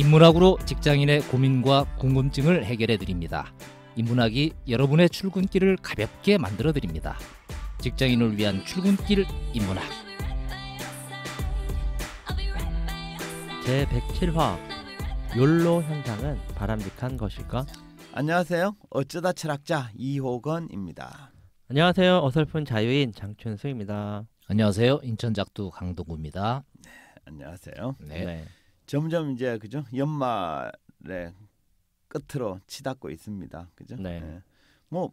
인문학으로 직장인의 고민과 궁금증을 해결해 드립니다. 인문학이 여러분의 출근길을 가볍게 만들어 드립니다. 직장인을 위한 출근길 인문학. 제 107화 욜로 현상은 바람직한 것일까? 안녕하세요. 어쩌다 철학자 이호건입니다. 안녕하세요. 어설픈 자유인 장춘수입니다. 안녕하세요. 인천 작두 강동구입니다. 네, 안녕하세요. 네. 네. 점점 이제 그죠 연말에 끝으로 치닫고 있습니다. 그죠? 네. 네. 뭐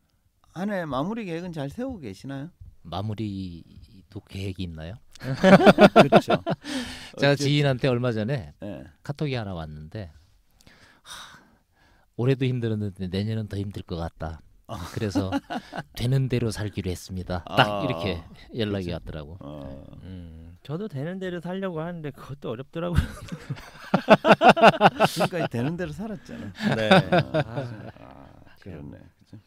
한해 마무리 계획은 잘 세우고 계시나요? 마무리도 계획이 있나요? 그렇죠. 제가 지인한테 얼마 전에 네. 카톡이 하나 왔는데 하, 올해도 힘들었는데 내년은 더 힘들 것 같다. 어. 그래서 되는 대로 살기로 했습니다. 아. 딱 아, 이렇게 연락이 그치? 그렇죠. 왔더라고. 어. 네. 음. 저도 되는 대로 살려고 하는데 그것도 어렵더라고요. 지금까지 그러니까 되는 대로 살았잖아. 요 네. 어, 아, 아, 그렇네. 그죠?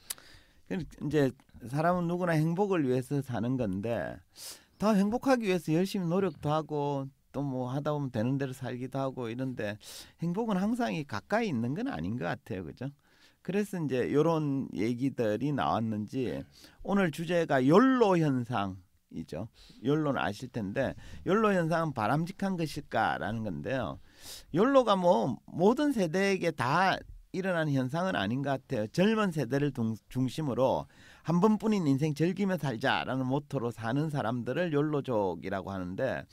이제 사람은 누구나 행복을 위해서 사는 건데 더 행복하기 위해서 열심히 노력도 하고 또 뭐 하다 보면 되는 대로 살기도 하고 이런데 행복은 항상 이 가까이 있는 건 아닌 것 같아요, 그죠? 그래서 이제 이런 얘기들이 나왔는지 오늘 주제가 연로 현상. 이죠. 연로 아실 텐데 연로 현상은 바람직한 것일까라는 건데요. 연로가 뭐 모든 세대에게 다 일어나는 현상은 아닌 것 같아요. 젊은 세대를 중심으로 한 번뿐인 인생 즐기며 살자라는 모토로 사는 사람들을 연로족이라고 하는데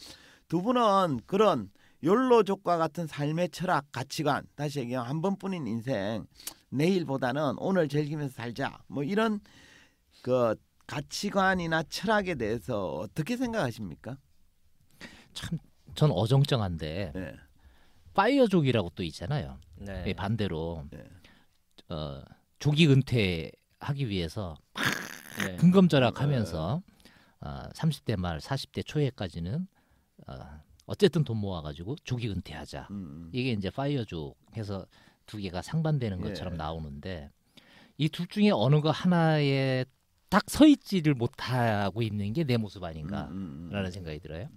두 분은 그런 연로족과 같은 삶의 철학 가치관 다시 얘기하면 한 번뿐인 인생 내일보다는 오늘 즐기면서 살자 뭐 이런 그 가치관이나 철학에 대해서 어떻게 생각하십니까? 참 전 어정쩡한데 네. 파이어족이라고 또 있잖아요. 네. 예, 반대로 네. 어, 조기 은퇴하기 위해서 막금검절약하면서 네. 네. 어, 30대 말 40대 초에까지는 어, 어쨌든 돈 모아가지고 조기 은퇴하자. 음. 음. 이게 이제 파이어족 해서 두 개가 상반되는 예. 것처럼 나오는데 이 둘 중에 어느 거하나에 딱서 있지를 못하고 있는 게 내 모습 아닌가라는 음, 음, 음, 생각이 들어요.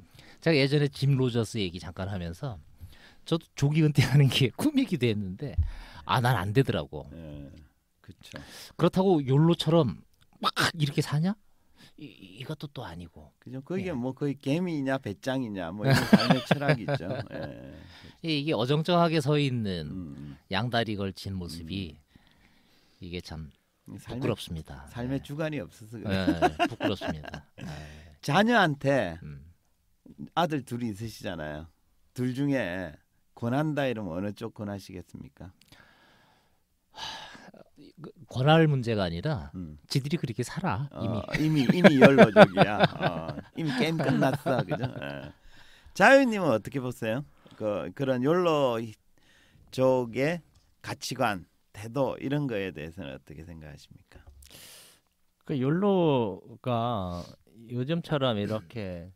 제가 예전에 짐 로저스 얘기 잠깐 하면서 저도 조기 은퇴하는 게 꿈이기도 했는데 아 난 안 되더라고. 예, 그렇죠. 그렇다고 욜로처럼 막 이렇게 사냐? 이, 이것도 또 아니고. 그죠. 그게 예. 뭐 거의 개미냐 배짱이냐 뭐 이런 삶의 철학이죠. 예, 그렇죠. 이게 어정쩡하게 서 있는 음. 양다리 걸친 모습이 음. 이게 참 삶의, 부끄럽습니다. 삶의 네. 주관이 없어서 그래 네, 부끄럽습니다. 네. 자녀한테 음. 아들 둘이 있으시잖아요. 둘 중에 권한다 이러면 어느 쪽 권하시겠습니까? 권할 문제가 아니라 음. 지들이 그렇게 살아 이미 어, 이미 이미 열로족이야 어, 이미 게임 끝났어 그죠? 예. 자유님은 어떻게 보세요? 그 그런 열로 쪽의 가치관 태도 이런 거에 대해서는 어떻게 생각하십니까? 그 그러니까 연로가 요즘처럼 이렇게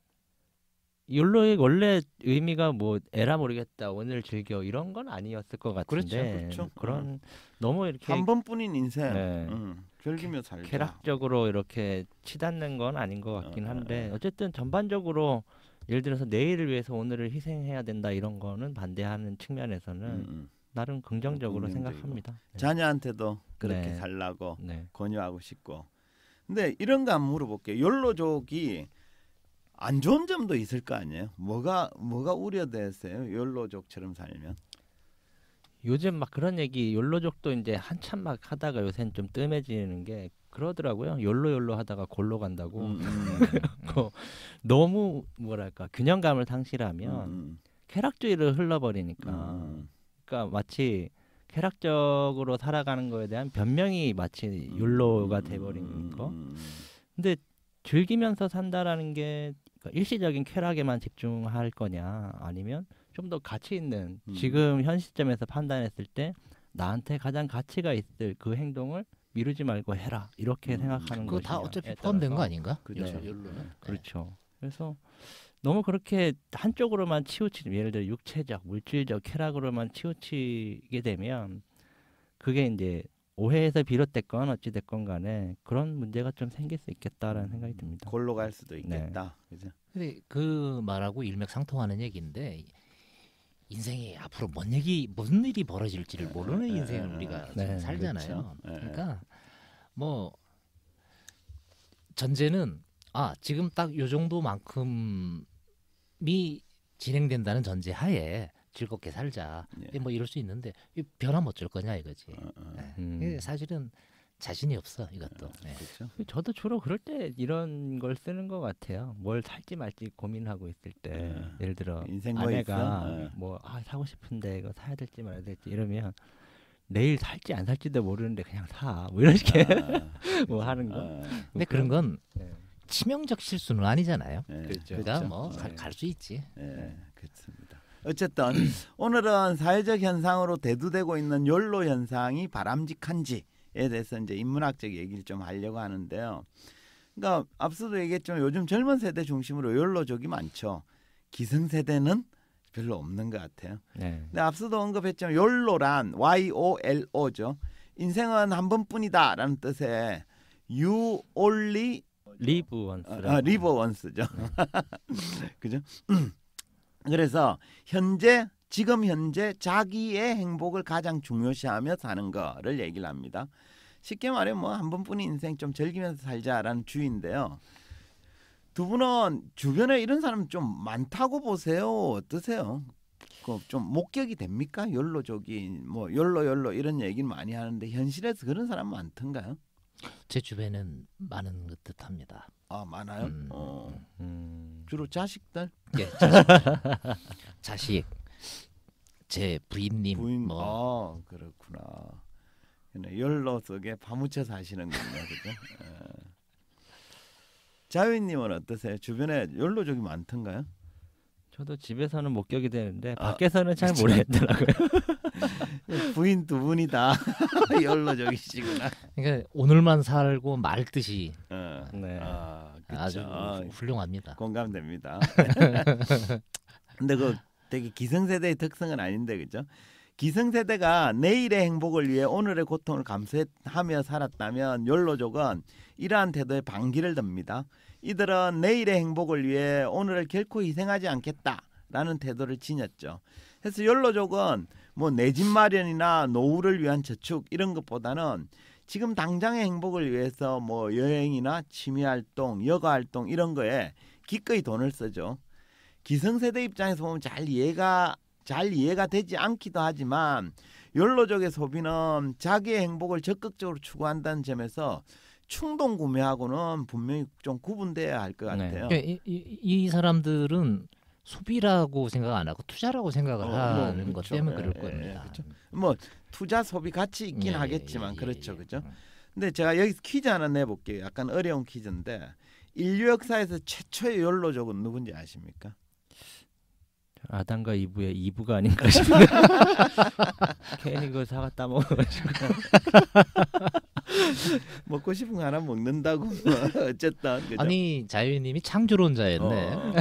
율로의 원래 의미가 뭐 에라 모르겠다 오늘 즐겨 이런 건 아니었을 것 같은데 그렇죠, 그렇죠. 음, 그런 음. 너무 이렇게 한 번뿐인 인생 네. 음, 즐기며 살자 쾌락적으로 이렇게 치닫는 건 아닌 것 같긴 어, 한데 어. 어쨌든 전반적으로 예를 들어서 내일을 위해서 오늘을 희생해야 된다 이런 거는 반대하는 측면에서는 음, 음. 나름 긍정적으로 생각합니다. 네. 자녀한테도 그렇게 네. 살라고 네. 권유하고 싶고. 근데 이런 거 한번 물어볼게요. 연로족이 안 좋은 점도 있을 거 아니에요. 뭐가 뭐가 우려되세요? 연로족처럼 살면? 요즘 막 그런 얘기 연로족도 이제 한참 막 하다가 요새는 좀 뜸해지는 게 그러더라고요. 열로 열로 하다가 골로 간다고. 음, 음. 뭐 너무 뭐랄까 균형감을 상실하면 음. 음. 쾌락주의를 흘러버리니까 음, 음. 그러니까 마치 쾌락적으로 살아가는 거에 대한 변명이 마치 율로가 돼버린 거. 음, 음, 음, 근데 즐기면서 산다라는 게 그러니까 일시적인 쾌락에만 집중할 거냐 아니면 좀 더 가치 있는 지금 현 시점에서 판단했을 때 나한테 가장 가치가 있을 그 행동을 미루지 말고 해라 이렇게 생각하는 거죠. 그거 다 어차피 포함된 거 아닌가? 그렇죠. 네. 그렇죠. 그래서 너무 그렇게 한쪽으로만 치우치는 예를 들어 육체적, 물질적 쾌락으로만 치우치게 되면 그게 이제 오해에서 비롯됐건 어찌됐건 간에 그런 문제가 좀 생길 수 있겠다라는 음, 생각이 듭니다. 골로 갈 수도 있겠다. 네. 그죠? 근데 그 말하고 일맥상통하는 얘기인데 인생이 앞으로 뭔 얘기 뭔 일이 벌어질지를 모르는 네, 인생을 네, 우리가 네, 살잖아요. 그렇죠? 그러니까 뭐 전제는 아 지금 딱 요 정도만큼 진행된다는 전제 하에 즐겁게 살자. 예. 예 뭐 이럴 수 있는데 변하면 어쩔 거냐 이거지. 어, 어. 예. 음. 사실은 자신이 없어 이것도. 네. 그렇죠. 저도 주로 그럴 때 이런 걸 쓰는 것 같아요. 뭘 살지 말지 고민하고 있을 때, 네. 예를 들어 아내가 어. 뭐 아, 사고 싶은데 이거 사야 될지 말아야 될지 이러면 내일 살지 안 살지도 모르는데 그냥 사. 뭐 이렇게 아, 뭐 하는 거. 아, 근데 그런 건 네. 치명적 실수는 아니잖아요. 예, 그렇죠. 그러니까 그렇죠. 뭐갈수 네. 예. 있지. 예, 그렇습니다. 어쨌든 오늘은 사회적 현상으로 대두되고 있는 연로 현상이 바람직한지에 대해서 이제 인문학적 얘기를 좀 하려고 하는데요. 그러니까 앞서도 얘기했지만 요즘 젊은 세대 중심으로 연로족이 많죠. 기성세대는 별로 없는 것 같아요. 네. 근데 앞서도 언급했지만 연로란 YOLO죠. 인생은 한 번뿐이다라는 뜻의 You only 리브 원스. 아, 리버 원스죠. 그죠? 그래서 현재 지금 현재 자기의 행복을 가장 중요시하며 사는 거를 얘기를 합니다. 쉽게 말해 뭐 한 번뿐인 인생 좀 즐기면서 살자라는 주인데요. 두 분은 주변에 이런 사람 좀 많다고 보세요. 어떠세요? 그좀 목격이 됩니까? 연로적인 뭐 연로 연로 이런 얘기는 많이 하는데 현실에서 그런 사람 많던가요? 제 주변에는 많은 것 듯합니다. 아 많아요? 음. 어. 음. 주로 자식들? 예, 자식. 자식. 제 부인님. 부인. 뭐. 아 그렇구나. 열로 속에 파묻혀 사시는군요, 그죠? 예. 자유님은 어떠세요? 주변에 연로족이 많던가요? 저도 집에서는 목격이 되는데 아, 밖에서는 잘 그치. 모르겠더라고요. 부인 두 분이 다열로적이시구나 그러니까 오늘만 살고 말 듯이. 어, 네. 아, 주 훌륭합니다. 공감됩니다. 근데 그 되게 기성세대의 특성은 아닌데 그죠? 기성세대가 내일의 행복을 위해 오늘의 고통을 감수하며 살았다면 연로족은 이러한 태도에 반기를 듭니다. 이들은 내일의 행복을 위해 오늘을 결코 희생하지 않겠다라는 태도를 지녔죠. 그래서 연로족은 뭐내 집 마련이나 노후를 위한 저축 이런 것보다는 지금 당장의 행복을 위해서 뭐 여행이나 취미 활동, 여가 활동 이런 거에 기꺼이 돈을 쓰죠. 기성세대 입장에서 보면 잘 이해가 잘 이해가 되지 않기도 하지만 연로족의 소비는 자기의 행복을 적극적으로 추구한다는 점에서 충동 구매하고는 분명히 좀 구분돼야 할것 네. 같아요. 네. 이, 이, 이, 사람들은 소비라고 생각 안 하고 투자라고 생각을 어, 뭐 하는 그렇죠. 것 때문에 그럴 예, 겁니다. 예, 그렇죠. 뭐 투자 소비 같이 있긴 예, 하겠지만 예, 그렇죠, 예. 그죠. 근데 제가 여기서 퀴즈 하나 내볼게요. 약간 어려운 퀴즈인데 인류 역사에서 최초의 연로족은 누군지 아십니까? 아담과 이브의 이브가 아닌가 싶네요. 괜히 그 사과 따먹어가지고 먹고 싶은 거 하나 먹는다고 어쨌든 그죠? 아니 자유님이 창조론자였네. 어.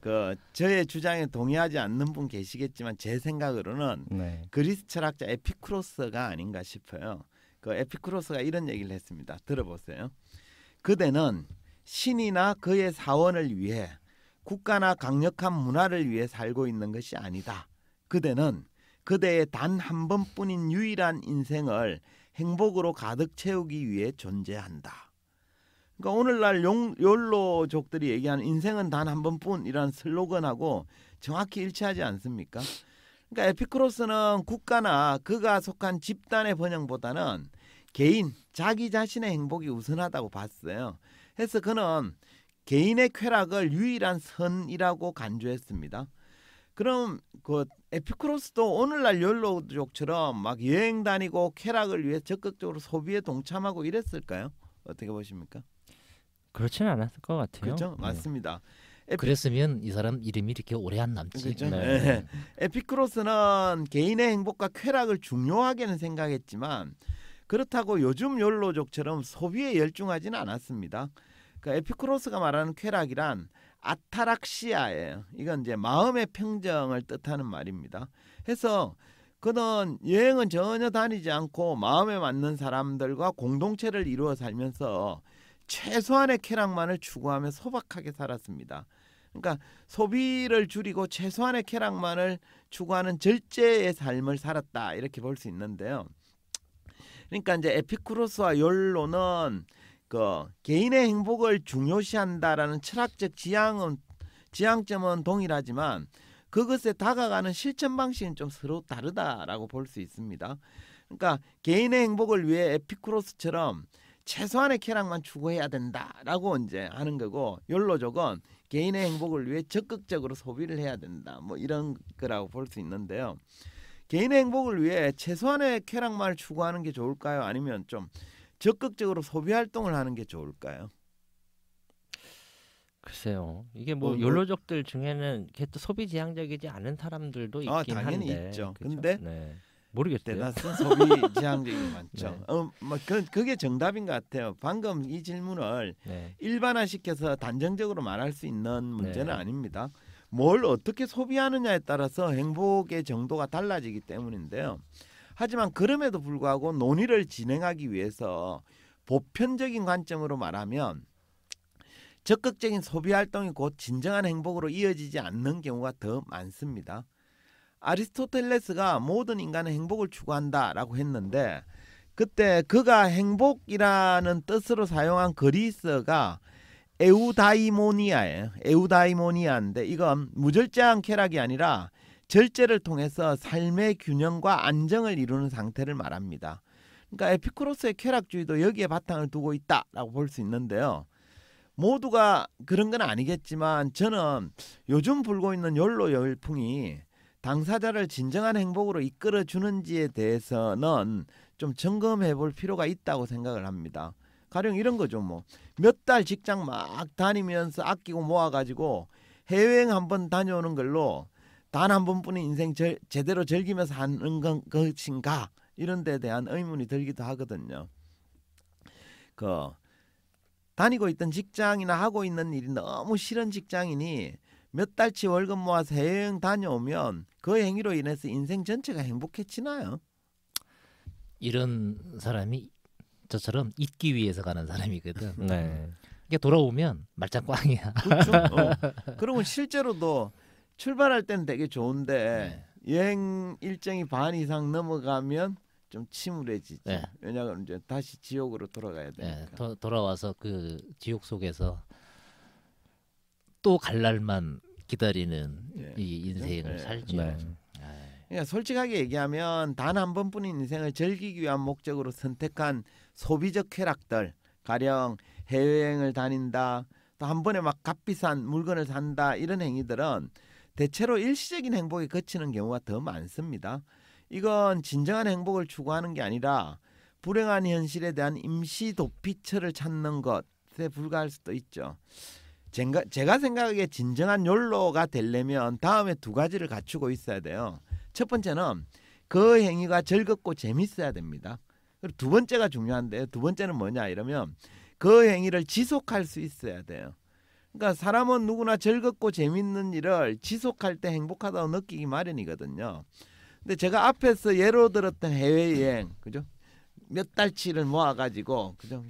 그 저의 주장에 동의하지 않는 분 계시겠지만 제 생각으로는 네. 그리스 철학자 에피쿠로스가 아닌가 싶어요. 그 에피쿠로스가 이런 얘기를 했습니다. 들어보세요. 그대는 신이나 그의 사원을 위해 국가나 강력한 문화를 위해 살고 있는 것이 아니다. 그대는 그대의 단 한 번뿐인 유일한 인생을 행복으로 가득 채우기 위해 존재한다. 그러니까 오늘날 용, 욜로족들이 얘기하는 인생은 단 한 번뿐이라는 슬로건하고 정확히 일치하지 않습니까? 그러니까 에피크로스는 국가나 그가 속한 집단의 번영보다는 개인, 자기 자신의 행복이 우선하다고 봤어요. 그래서 그는 개인의 쾌락을 유일한 선이라고 간주했습니다. 그럼 그 에피크로스도 오늘날 연로족처럼 막 여행 다니고 쾌락을 위해 적극적으로 소비에 동참하고 이랬을까요? 어떻게 보십니까? 그렇지는 않았을 것 같아요. 그렇죠, 네. 맞습니다. 에피... 그랬으면 이 사람 이름이 이렇게 오래 안 남지. 그렇죠? 네. 네. 에피크로스는 개인의 행복과 쾌락을 중요하게는 생각했지만 그렇다고 요즘 연로족처럼 소비에 열중하지는 않았습니다. 그러니까 에피쿠로스가 말하는 쾌락이란 아타락시아예요. 이건 이제 마음의 평정을 뜻하는 말입니다. 해서 그는 여행은 전혀 다니지 않고 마음에 맞는 사람들과 공동체를 이루어 살면서 최소한의 쾌락만을 추구하며 소박하게 살았습니다. 그러니까 소비를 줄이고 최소한의 쾌락만을 추구하는 절제의 삶을 살았다 이렇게 볼 수 있는데요. 그러니까 이제 에피쿠로스와 욜로는 그 개인의 행복을 중요시한다라는 철학적 지향은 지향점은 동일하지만 그것에 다가가는 실천 방식은 좀 서로 다르다라고 볼 수 있습니다. 그러니까 개인의 행복을 위해 에피쿠로스처럼 최소한의 쾌락만 추구해야 된다라고 이제 하는 거고 욜로족은 개인의 행복을 위해 적극적으로 소비를 해야 된다 뭐 이런 거라고 볼 수 있는데요 개인의 행복을 위해 최소한의 쾌락만 추구하는 게 좋을까요 아니면 좀 적극적으로 소비 활동을 하는 게 좋을까요? 글쎄요. 이게 뭐, 뭐, 뭐. 연로족들 중에는 게또 소비 지향적이지 않은 사람들도 아, 있긴 아, 당연히 한데. 있죠. 그쵸? 근데 네. 모르겠대요. 대다수 소비 지향적인 많죠. 네. 어, 뭐 그, 그게 정답인 것 같아요. 방금 이 질문을 네. 일반화시켜서 단정적으로 말할 수 있는 네. 문제는 아닙니다. 뭘 어떻게 소비하느냐에 따라서 행복의 정도가 달라지기 때문인데요. 음. 하지만 그럼에도 불구하고 논의를 진행하기 위해서 보편적인 관점으로 말하면 적극적인 소비 활동이 곧 진정한 행복으로 이어지지 않는 경우가 더 많습니다. 아리스토텔레스가 모든 인간의 행복을 추구한다라고 했는데 그때 그가 행복이라는 뜻으로 사용한 그리스가 에우다이모니아예요. 에우다이모니아인데 이건 무절제한 쾌락이 아니라 절제를 통해서 삶의 균형과 안정을 이루는 상태를 말합니다. 그러니까 에피쿠로스의 쾌락주의도 여기에 바탕을 두고 있다라고 볼 수 있는데요. 모두가 그런 건 아니겠지만 저는 요즘 불고 있는 욜로 열풍이 당사자를 진정한 행복으로 이끌어 주는지에 대해서는 좀 점검해 볼 필요가 있다고 생각을 합니다. 가령 이런 거죠. 뭐 몇 달 직장 막 다니면서 아끼고 모아 가지고 해외여행 한번 다녀오는 걸로 단한 번뿐인 인생 절, 제대로 즐기면서 하는 건 것인가 이런 데 대한 의문이 들기도 하거든요. 그 다니고 있던 직장이나 하고 있는 일이 너무 싫은 직장이니 몇 달치 월급 모아서 해외여행 다녀오면 그 행위로 인해서 인생 전체가 행복해지나요? 이런 사람이 저처럼 있기 위해서 가는 사람이거든. 네. 이게 돌아오면 말짱 꽝이야. 그렇죠. 어. 그러면 실제로도 출발할 땐 되게 좋은데 네. 여행 일정이 반 이상 넘어가면 좀 침울해지죠. 네. 왜냐하면 이제 다시 지옥으로 돌아가야 돼. 니까 네, 돌아와서 그 지옥 속에서 또 갈 날만 기다리는 예, 예. 네. 이 인생을 살죠. 그러니까 솔직하게 얘기하면 단 한 번뿐인 인생을 즐기기 위한 목적으로 선택한 소비적 쾌락들, 가령 해외여행을 다닌다, 또 한 번에 막 값비싼 물건을 산다 이런 행위들은 대체로 일시적인 행복에 그치는 경우가 더 많습니다. 이건 진정한 행복을 추구하는 게 아니라 불행한 현실에 대한 임시 도피처를 찾는 것에 불과할 수도 있죠. 제가, 제가 생각하기에 진정한 욜로가 되려면 다음에 두 가지를 갖추고 있어야 돼요. 첫 번째는 그 행위가 즐겁고 재밌어야 됩니다. 그리고 두 번째가 중요한데두 번째는 뭐냐 이러면 그 행위를 지속할 수 있어야 돼요. 그러니까 사람은 누구나 즐겁고 재밌는 일을 지속할 때 행복하다고 느끼기 마련이거든요. 근데 제가 앞에서 예로 들었던 해외 여행, 그죠? 몇 달치를 모아 가지고 그죠?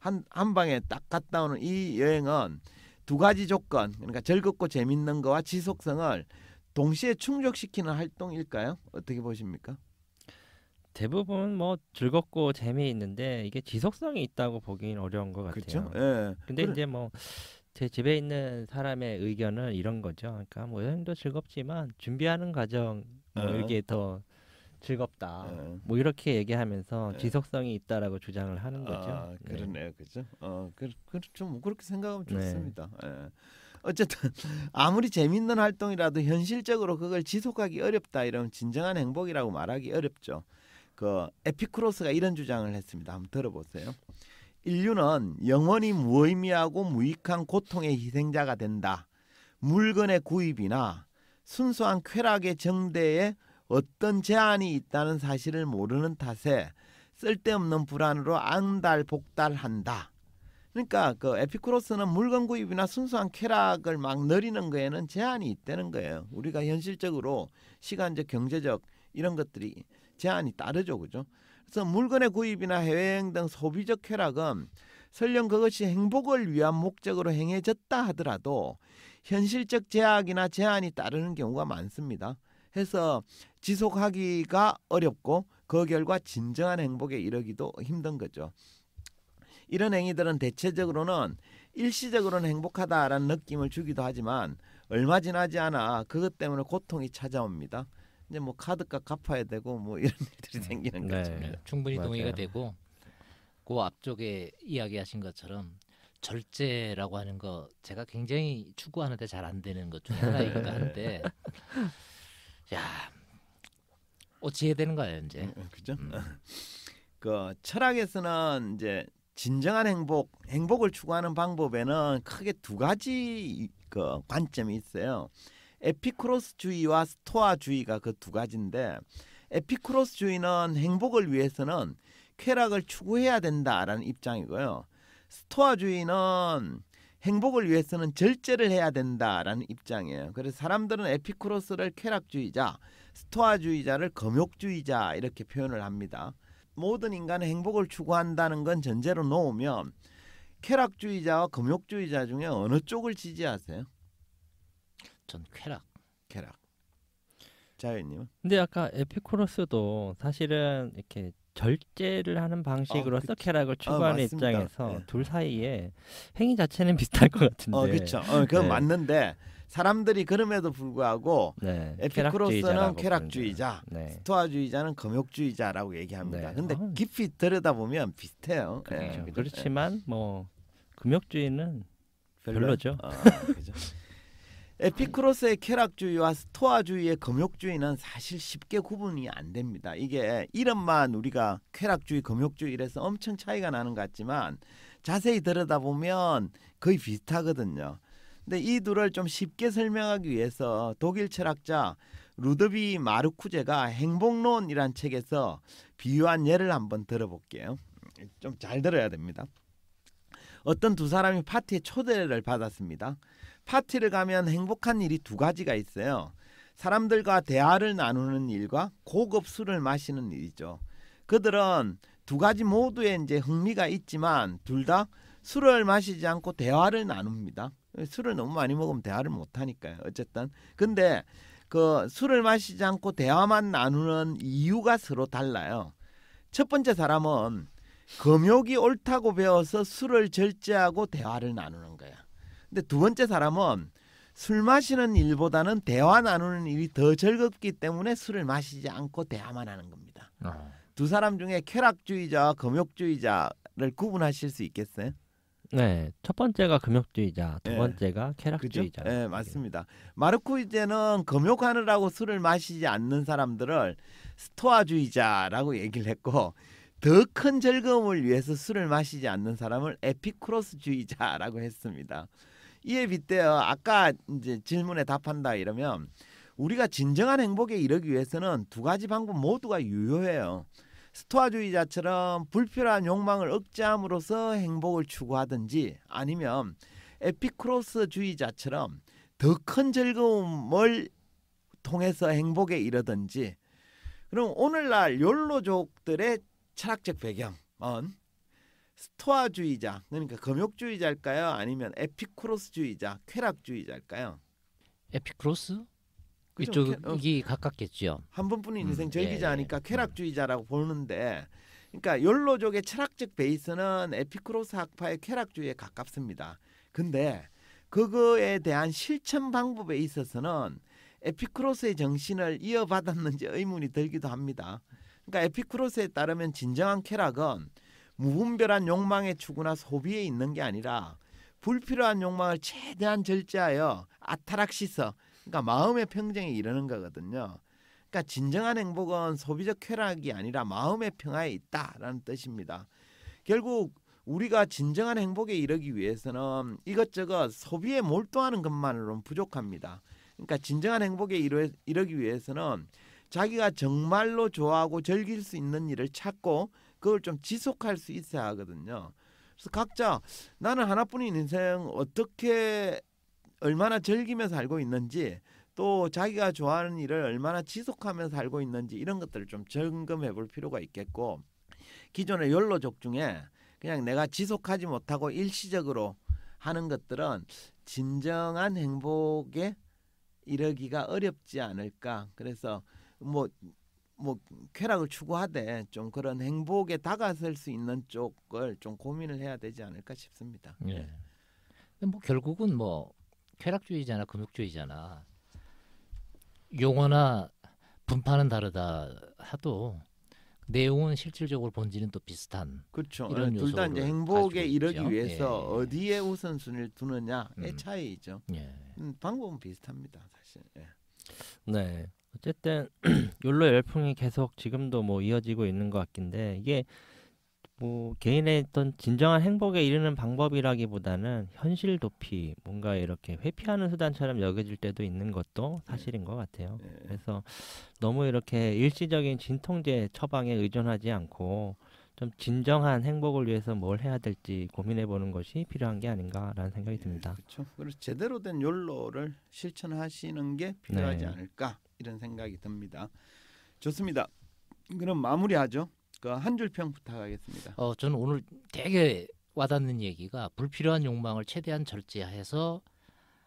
한한 방에 딱 갔다 오는 이 여행은 두 가지 조건, 그러니까 즐겁고 재밌는 거와 지속성을 동시에 충족시키는 활동일까요? 어떻게 보십니까? 대부분 뭐 즐겁고 재미있는데 이게 지속성이 있다고 보기는 어려운 것 같아요. 그렇죠? 예. 근데 그래. 이제 뭐제 집에 있는 사람의 의견은 이런 거죠. 그러니까 뭐 여행도 즐겁지만 준비하는 과정 뭐 네. 이게 더 즐겁다. 네. 뭐 이렇게 얘기하면서 네. 지속성이 있다라고 주장을 하는 아, 거죠. 아, 네. 그러네요, 그죠? 어, 그, 그 좀 뭐 그렇게 생각하면 네. 좋습니다. 예. 어쨌든 아무리 재밌는 활동이라도 현실적으로 그걸 지속하기 어렵다 이러면 진정한 행복이라고 말하기 어렵죠. 그 에피크로스가 이런 주장을 했습니다. 한번 들어보세요. 인류는 영원히 무의미하고 무익한 고통의 희생자가 된다. 물건의 구입이나 순수한 쾌락의 정대에 어떤 제한이 있다는 사실을 모르는 탓에 쓸데없는 불안으로 앙달복달한다. 그러니까 그 에피쿠로스는 물건 구입이나 순수한 쾌락을 막 늘리는 거에는 제한이 있다는 거예요. 우리가 현실적으로 시간적, 경제적 이런 것들이 제한이 따르죠. 그죠? 그래서 물건의 구입이나 해외여행 등 소비적 쾌락은 설령 그것이 행복을 위한 목적으로 행해졌다 하더라도 현실적 제약이나 제한이 따르는 경우가 많습니다. 해서 지속하기가 어렵고 그 결과 진정한 행복에 이르기도 힘든 거죠. 이런 행위들은 대체적으로는 일시적으로는 행복하다라는 느낌을 주기도 하지만 얼마 지나지 않아 그것 때문에 고통이 찾아옵니다. 이제 뭐 카드값 갚아야 되고 뭐 이런 일들이 음. 생기는 네. 거죠. 충분히 맞아요. 동의가 되고 그 앞쪽에 이야기하신 것처럼 절제라고 하는 거 제가 굉장히 추구하는데 잘 안 되는 것중 하나이기도 네. 한데 야 어찌해야 되는 거예 이제 음, 음, 그죠? 음. 그 철학에서는 이제 진정한 행복 행복을 추구하는 방법에는 크게 두 가지 그 관점이 있어요. 에피쿠로스주의와 스토아주의가 그 두 가지인데 에피쿠로스주의는 행복을 위해서는 쾌락을 추구해야 된다라는 입장이고요. 스토아주의는 행복을 위해서는 절제를 해야 된다라는 입장이에요. 그래서 사람들은 에피쿠로스를 쾌락주의자, 스토아주의자를 금욕주의자 이렇게 표현을 합니다. 모든 인간의 행복을 추구한다는 건 전제로 놓으면 쾌락주의자와 금욕주의자 중에 어느 쪽을 지지하세요? 전 쾌락. 쾌락. 자연님. 근데 아까 에피코로스도 사실은 이렇게 절제를 하는 방식으로서 어, 쾌락을 어, 추구하는 어, 입장에서 네. 둘 사이에 행위 자체는 비슷할 것 같은데. 어, 그렇죠. 어, 그건 네. 맞는데 사람들이 그럼에도 불구하고 네. 에피쿠로스는 쾌락주의자, 네. 스토아주의자는 금욕주의자라고 얘기합니다. 네. 근데 어. 깊이 들여다보면 비슷해요. 예, 그렇죠. 그렇지만 뭐 금욕주의는 별로? 죠 어, 에피크로스의 쾌락주의와 스토아주의의 금욕주의는 사실 쉽게 구분이 안 됩니다. 이게 이름만 우리가 쾌락주의, 금욕주의 이래서 엄청 차이가 나는 것 같지만 자세히 들여다보면 거의 비슷하거든요. 근데 이 둘을 좀 쉽게 설명하기 위해서 독일 철학자 루드비 마르쿠제가 행복론이란 책에서 비유한 예를 한번 들어볼게요. 좀 잘 들어야 됩니다. 어떤 두 사람이 파티에 초대를 받았습니다. 파티를 가면 행복한 일이 두 가지가 있어요. 사람들과 대화를 나누는 일과 고급 술을 마시는 일이죠. 그들은 두 가지 모두에 이제 흥미가 있지만 둘 다 술을 마시지 않고 대화를 나눕니다. 술을 너무 많이 먹으면 대화를 못 하니까요. 어쨌든 근데 그 술을 마시지 않고 대화만 나누는 이유가 서로 달라요. 첫 번째 사람은 금욕이 옳다고 배워서 술을 절제하고 대화를 나누는 거야. 근데 두 번째 사람은 술 마시는 일보다는 대화 나누는 일이 더 즐겁기 때문에 술을 마시지 않고 대화만 하는 겁니다. 아. 두 사람 중에 쾌락주의자, 금욕주의자를 구분하실 수 있겠어요? 네, 첫 번째가 금욕주의자, 두 네. 번째가 쾌락주의자. 그죠? 예, 네, 맞습니다. 마르코이제는 금욕하느라고 술을 마시지 않는 사람들을 스토아주의자라고 얘기를 했고 더 큰 즐거움을 위해서 술을 마시지 않는 사람을 에피크로스주의자라고 했습니다. 이에 빗대어 아까 이제 질문에 답한다 이러면 우리가 진정한 행복에 이르기 위해서는 두 가지 방법 모두가 유효해요. 스토아주의자처럼 불필요한 욕망을 억제함으로써 행복을 추구하든지 아니면 에피크로스주의자처럼 더 큰 즐거움을 통해서 행복에 이르든지 그럼 오늘날 욜로족들의 철학적 배경은 스토아주의자 그러니까 금욕주의자일까요? 아니면 에피쿠로스주의자, 쾌락주의자일까요? 에피쿠로스? 그쪽이 어, 가깝겠죠. 한 번뿐인 음, 인생 예, 예, 예. 음, 즐기자 니까 예, 쾌락주의자라고 보는데 그러니까 욜로족의 철학적 베이스는 에피쿠로스 학파의 쾌락주의에 가깝습니다. 근데 그거에 대한 실천 방법에 있어서는 에피쿠로스의 정신을 이어받았는지 의문이 들기도 합니다. 그러니까 에피쿠로스에 따르면 진정한 쾌락은 무분별한 욕망의 추구나 소비에 있는 게 아니라 불필요한 욕망을 최대한 절제하여 아타락시서 그러니까 마음의 평정에 이르는 거거든요. 그러니까 진정한 행복은 소비적 쾌락이 아니라 마음의 평화에 있다라는 뜻입니다. 결국 우리가 진정한 행복에 이르기 위해서는 이것저것 소비에 몰두하는 것만으로는 부족합니다. 그러니까 진정한 행복에 이르, 이르기 위해서는 자기가 정말로 좋아하고 즐길 수 있는 일을 찾고 그걸 좀 지속할 수 있어야 하거든요. 그래서 각자 나는 하나뿐인 인생 어떻게 얼마나 즐기면서 살고 있는지 또 자기가 좋아하는 일을 얼마나 지속하면서 살고 있는지 이런 것들을 좀 점검해 볼 필요가 있겠고 기존의 연로족 중에 그냥 내가 지속하지 못하고 일시적으로 하는 것들은 진정한 행복에 이르기가 어렵지 않을까 그래서 뭐뭐 쾌락을 추구하되 좀 그런 행복에 다가설 수 있는 쪽을 좀 고민을 해야 되지 않을까 싶습니다. 네. 근데 뭐 결국은 뭐 쾌락주의자나 금욕주의자나 용어나 분파는 다르다 하도 내용은 실질적으로 본질은 또 비슷한 그렇죠. 예, 이런 둘다 이제 행복에 이르기 있죠. 예. 위해서 예. 어디에 우선순위를 두느냐의 음. 차이죠. 예. 음, 방법은 비슷합니다, 사실. 예. 네. 어쨌든 욜로 열풍이 계속 지금도 뭐 이어지고 있는 것 같긴데 이게 뭐 개인의 어떤 진정한 행복에 이르는 방법이라기보다는 현실 도피 뭔가 이렇게 회피하는 수단처럼 여겨질 때도 있는 것도 네. 사실인 것 같아요. 네. 그래서 너무 이렇게 일시적인 진통제 처방에 의존하지 않고 좀 진정한 행복을 위해서 뭘 해야 될지 고민해 보는 것이 필요한 게 아닌가라는 생각이 예, 듭니다. 그렇죠. 그래서 제대로 된 욜로를 실천하시는 게 필요하지 네. 않을까 이런 생각이 듭니다. 좋습니다. 그럼 마무리하죠. 그한줄평 부탁하겠습니다. 어, 저는 오늘 되게 와닿는 얘기가 불필요한 욕망을 최대한 절제해서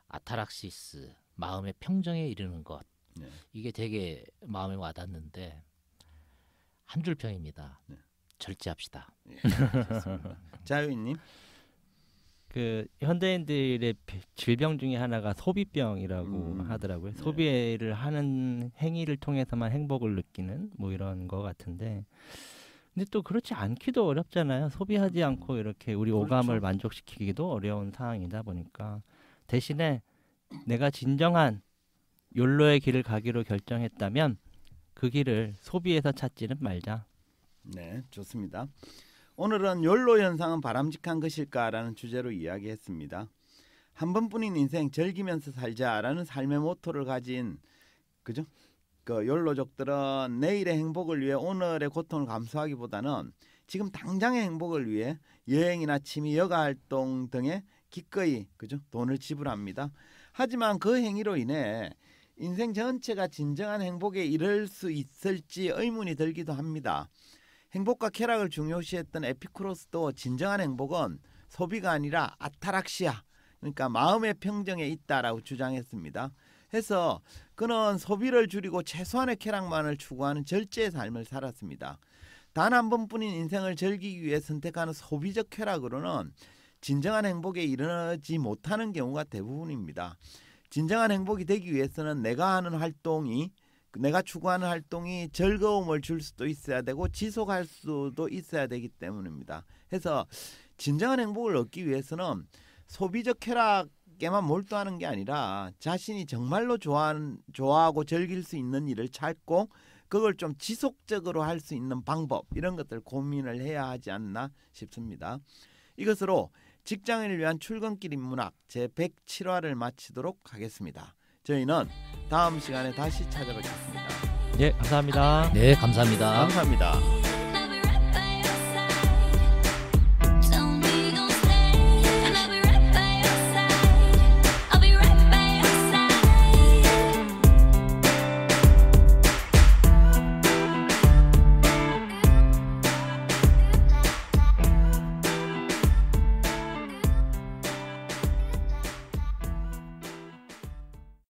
아타락시스 마음의 평정에 이르는 것 네. 이게 되게 마음에 와닿는데 한줄 평입니다. 네. 절제합시다. 예, 자유인님. 그 현대인들의 질병 중에 하나가 소비병이라고 음. 하더라고요. 네. 소비를 하는 행위를 통해서만 행복을 느끼는 뭐 이런 거 같은데 근데 또 그렇지 않기도 어렵잖아요. 소비하지 음. 않고 이렇게 우리 그렇죠. 오감을 만족시키기도 어려운 상황이다 보니까 대신에 내가 진정한 욜로의 길을 가기로 결정했다면 그 길을 소비해서 찾지는 말자. 네, 좋습니다. 오늘은 연로 현상은 바람직한 것일까라는 주제로 이야기했습니다. 한 번뿐인 인생 즐기면서 살자라는 삶의 모토를 가진 그죠? 그 연로족들은 내일의 행복을 위해 오늘의 고통을 감수하기보다는 지금 당장의 행복을 위해 여행이나 취미, 여가 활동 등에 기꺼이 그죠? 돈을 지불합니다. 하지만 그 행위로 인해 인생 전체가 진정한 행복에 이를 수 있을지 의문이 들기도 합니다. 행복과 쾌락을 중요시했던 에피쿠로스도 진정한 행복은 소비가 아니라 아타락시아 그러니까 마음의 평정에 있다라고 주장했습니다. 해서 그는 소비를 줄이고 최소한의 쾌락만을 추구하는 절제의 삶을 살았습니다. 단 한 번뿐인 인생을 즐기기 위해 선택하는 소비적 쾌락으로는 진정한 행복에 이르지 못하는 경우가 대부분입니다. 진정한 행복이 되기 위해서는 내가 하는 활동이 내가 추구하는 활동이 즐거움을 줄 수도 있어야 되고 지속할 수도 있어야 되기 때문입니다. 해서 진정한 행복을 얻기 위해서는 소비적 쾌락에만 몰두하는 게 아니라 자신이 정말로 좋아하는, 좋아하고 즐길 수 있는 일을 찾고 그걸 좀 지속적으로 할 수 있는 방법 이런 것들 고민을 해야 하지 않나 싶습니다. 이것으로 직장인을 위한 출근길 인문학 제 107화를 마치도록 하겠습니다. 저희는 다음 시간에 다시 찾아뵙겠습니다. 예, 감사합니다. 네, 감사합니다. 감사합니다.